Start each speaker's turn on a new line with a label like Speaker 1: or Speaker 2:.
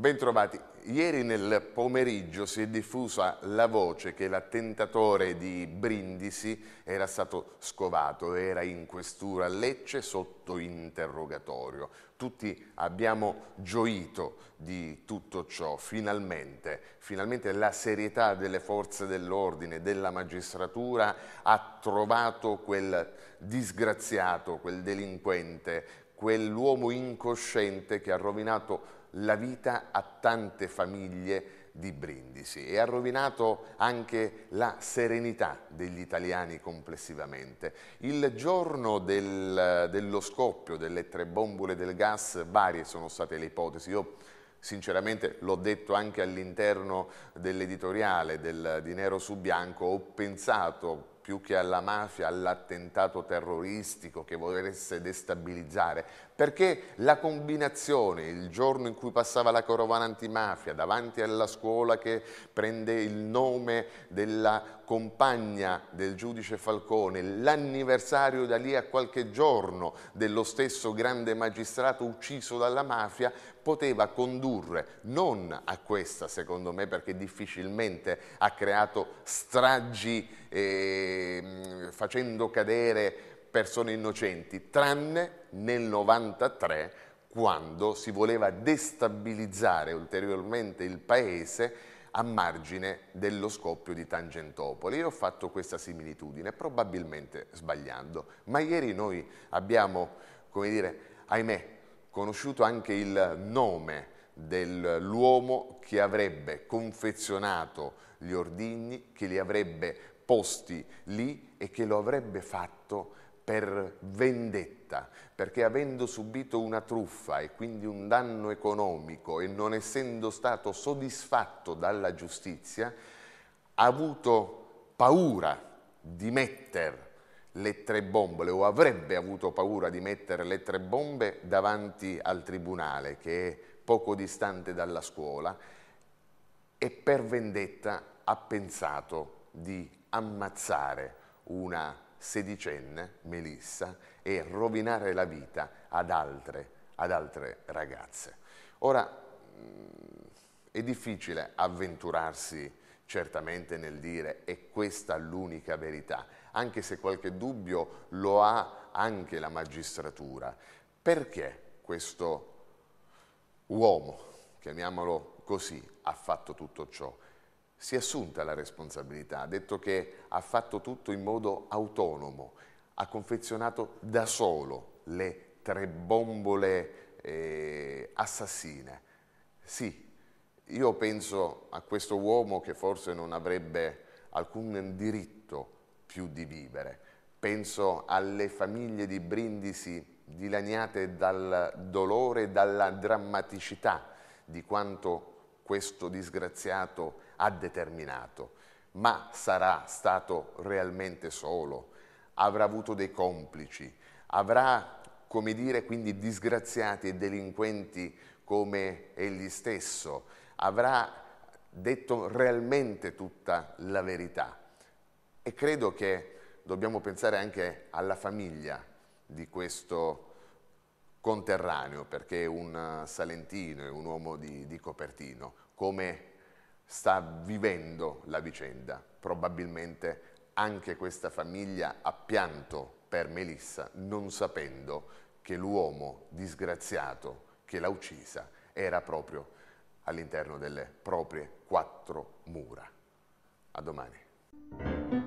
Speaker 1: Bentrovati. Ieri nel pomeriggio si è diffusa la voce che l'attentatore di Brindisi era stato scovato, era in questura a Lecce sotto interrogatorio. Tutti abbiamo gioito di tutto ciò, finalmente. Finalmente la serietà delle forze dell'ordine, della magistratura ha trovato quel disgraziato, quel delinquente, quell'uomo incosciente che ha rovinato la vita a tante famiglie di Brindisi e ha rovinato anche la serenità degli italiani complessivamente. Il giorno del, dello scoppio delle tre bombole del gas varie sono state le ipotesi. Io sinceramente l'ho detto anche all'interno dell'editoriale del, di Nero su Bianco, ho pensato più che alla mafia, all'attentato terroristico che volesse destabilizzare, perché la combinazione, il giorno in cui passava la corovana antimafia davanti alla scuola che prende il nome della compagna del giudice Falcone, l'anniversario da lì a qualche giorno dello stesso grande magistrato ucciso dalla mafia, poteva condurre non a questa secondo me perché difficilmente ha creato stragi eh, Ehm, facendo cadere persone innocenti, tranne nel 93 quando si voleva destabilizzare ulteriormente il paese a margine dello scoppio di Tangentopoli. Io ho fatto questa similitudine, probabilmente sbagliando, ma ieri noi abbiamo, come dire, ahimè, conosciuto anche il nome dell'uomo che avrebbe confezionato gli ordigni, che li avrebbe posti lì e che lo avrebbe fatto per vendetta, perché avendo subito una truffa e quindi un danno economico e non essendo stato soddisfatto dalla giustizia, ha avuto paura di mettere le tre bombe, o avrebbe avuto paura di mettere le tre bombe davanti al tribunale, che è poco distante dalla scuola, e per vendetta ha pensato di ammazzare una sedicenne, Melissa, e rovinare la vita ad altre, ad altre ragazze. Ora, mm, è difficile avventurarsi certamente nel dire è questa l'unica verità, anche se qualche dubbio lo ha anche la magistratura. Perché questo uomo, chiamiamolo così, ha fatto tutto ciò? si è assunta la responsabilità, ha detto che ha fatto tutto in modo autonomo, ha confezionato da solo le tre bombole eh, assassine. Sì, io penso a questo uomo che forse non avrebbe alcun diritto più di vivere. Penso alle famiglie di Brindisi dilaniate dal dolore dalla drammaticità di quanto questo disgraziato è ha determinato, ma sarà stato realmente solo, avrà avuto dei complici, avrà, come dire, quindi disgraziati e delinquenti come egli stesso, avrà detto realmente tutta la verità. E credo che dobbiamo pensare anche alla famiglia di questo conterraneo, perché è un eh, salentino, è un uomo di, di Copertino, come sta vivendo la vicenda. Probabilmente anche questa famiglia ha pianto per Melissa, non sapendo che l'uomo disgraziato che l'ha uccisa era proprio all'interno delle proprie quattro mura. A domani.